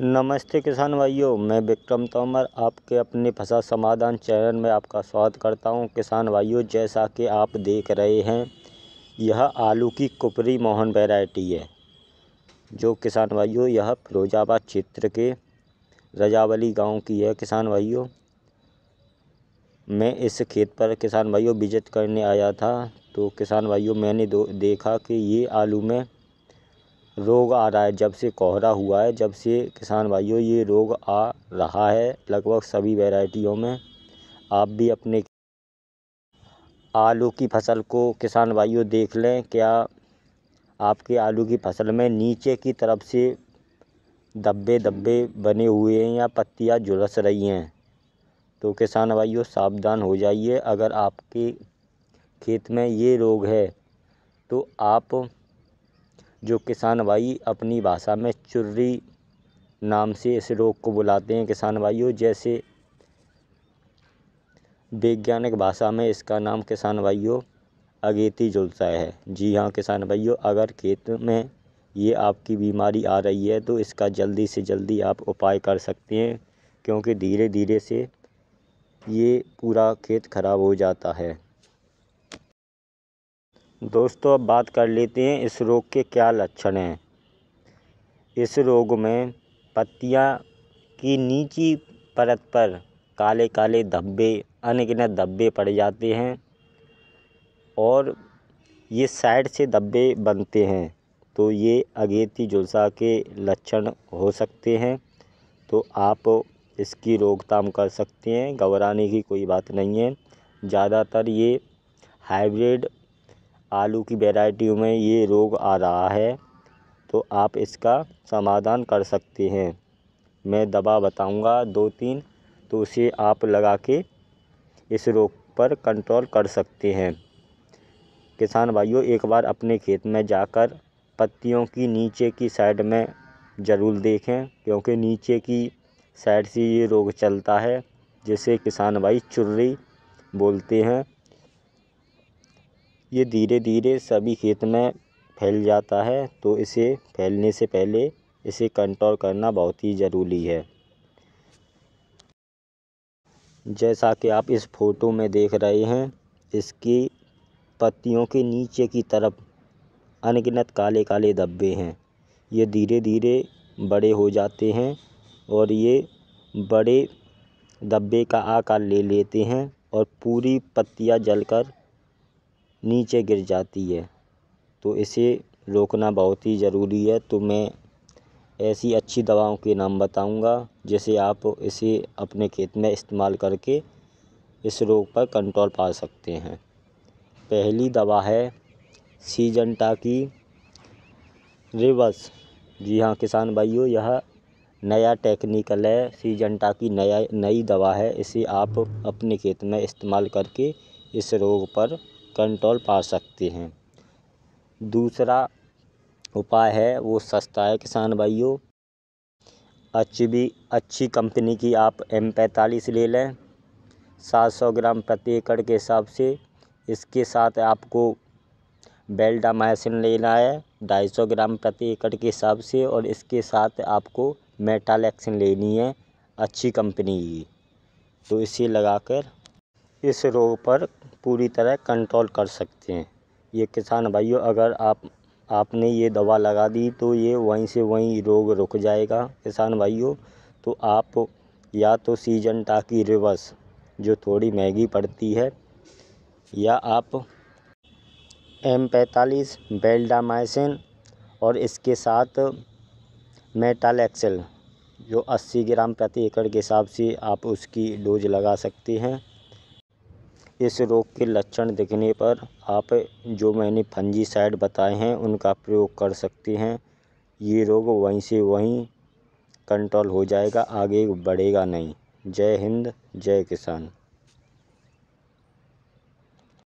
नमस्ते किसान भाइयों मैं विक्रम तोमर आपके अपने फसल समाधान चैनल में आपका स्वागत करता हूं किसान भाइयों जैसा कि आप देख रहे हैं यह आलू की कुपरी मोहन वैरायटी है जो किसान भाइयों यह फिरोजाबाद क्षेत्र के रजावली गांव की है किसान भाइयों मैं इस खेत पर किसान भाइयों विजिट करने आया था तो किसान भाइयों मैंने देखा कि ये आलू में रोग आ रहा है जब से कोहरा हुआ है जब से किसान भाइयों ये रोग आ रहा है लगभग सभी वेराइटियों में आप भी अपने आलू की फसल को किसान भाइयों देख लें क्या आपके आलू की फसल में नीचे की तरफ से धब्बे धब्बे बने हुए हैं या पत्तियां झुलस रही हैं तो किसान भाइयों सावधान हो जाइए अगर आपके खेत में ये रोग है तो आप जो किसान भाई अपनी भाषा में चुर्री नाम से इस रोग को बुलाते हैं किसान भाइयों जैसे वैज्ञानिक भाषा में इसका नाम किसान भाइयों अगेती जुलता है जी हाँ किसान भाइयों अगर खेत में ये आपकी बीमारी आ रही है तो इसका जल्दी से जल्दी आप उपाय कर सकते हैं क्योंकि धीरे धीरे से ये पूरा खेत ख़राब हो जाता है दोस्तों अब बात कर लेते हैं इस रोग के क्या लक्षण हैं इस रोग में पत्तियाँ की नीची परत पर काले काले धब्बे अनगिनत धब्बे पड़ जाते हैं और ये साइड से धब्बे बनते हैं तो ये अगेती जुलसा के लक्षण हो सकते हैं तो आप इसकी रोकथाम कर सकते हैं घबराने की कोई बात नहीं है ज़्यादातर ये हाइब्रिड आलू की वेराइटियों में ये रोग आ रहा है तो आप इसका समाधान कर सकते हैं मैं दवा बताऊंगा दो तीन तो उसे आप लगा के इस रोग पर कंट्रोल कर सकते हैं किसान भाइयों एक बार अपने खेत में जाकर पत्तियों की नीचे की साइड में ज़रूर देखें क्योंकि नीचे की साइड से ये रोग चलता है जिसे किसान भाई चुर्री बोलते हैं ये धीरे धीरे सभी खेत में फैल जाता है तो इसे फैलने से पहले इसे कंट्रोल करना बहुत ही ज़रूरी है जैसा कि आप इस फोटो में देख रहे हैं इसकी पत्तियों के नीचे की तरफ अनगिनत काले काले धब्बे हैं ये धीरे धीरे बड़े हो जाते हैं और ये बड़े धब्बे का आकार ले लेते हैं और पूरी पत्तियां जलकर नीचे गिर जाती है तो इसे रोकना बहुत ही ज़रूरी है तो मैं ऐसी अच्छी दवाओं के नाम बताऊँगा जिसे आप इसे अपने खेत में इस्तेमाल करके इस रोग पर कंट्रोल पा सकते हैं पहली दवा है सीजनटा की रिवर्स जी हाँ किसान भाइयों यह नया टेक्निकल है सीजनटा की नया नई दवा है इसे आप अपने खेत में इस्तेमाल करके इस रोग पर कंट्रोल पा सकते हैं दूसरा उपाय है वो सस्ता है किसान भाइयों अच्छी भी अच्छी कंपनी की आप एम पैंतालीस ले लें सात सौ ग्राम प्रति एकड़ के हिसाब से इसके साथ आपको मैसिन लेना है ढाई सौ ग्राम प्रति एकड़ के हिसाब से और इसके साथ आपको मेटालैक्सिन लेनी है अच्छी कंपनी की तो इसे लगाकर इस रोग पर पूरी तरह कंट्रोल कर सकते हैं ये किसान भाइयों अगर आप आपने ये दवा लगा दी तो ये वहीं से वहीं रोग रुक जाएगा किसान भाइयों तो आप या तो सीजन टाकी रिवर्स जो थोड़ी महंगी पड़ती है या आप एम पैंतालीस बेल्डामाइसिन और इसके साथ मेटाल एक्सेल जो 80 ग्राम प्रति एकड़ के हिसाब से आप उसकी डोज लगा सकते हैं इस रोग के लक्षण दिखने पर आप जो मैंने फंजीसाइड बताए हैं उनका प्रयोग कर सकती हैं ये रोग वहीं से वहीं कंट्रोल हो जाएगा आगे बढ़ेगा नहीं जय हिंद जय किसान